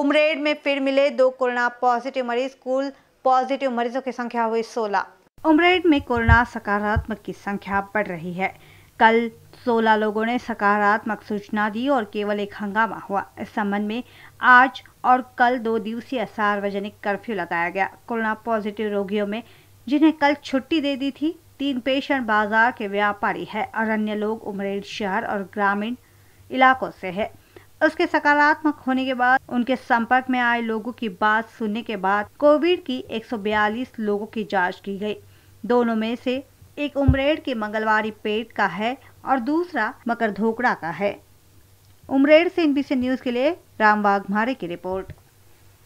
उमरेड में फिर मिले दो कोरोना पॉजिटिव मरीज कुल पॉजिटिव मरीजों की संख्या हुई सोलह उमरेड में कोरोना सकारात्मक की संख्या बढ़ रही है कल 16 लोगों ने सकारात्मक सूचना दी और केवल एक हंगामा हुआ इस संबंध में आज और कल दो दिवसीय सार्वजनिक कर्फ्यू लगाया गया कोरोना पॉजिटिव रोगियों में जिन्हें कल छुट्टी दे दी थी तीन पेशेंट बाजार के व्यापारी है और अन्य लोग उमरेड शहर और ग्रामीण इलाकों से है उसके सकारात्मक होने के बाद उनके संपर्क में आए लोगों की बात सुनने के बाद कोविड की 142 लोगों की जांच की गई दोनों में से एक उमरेड के मंगलवारी पेट का है और दूसरा मकर धोकड़ा का है उमरेड से एनबीसी न्यूज के लिए राम वाघमारे की रिपोर्ट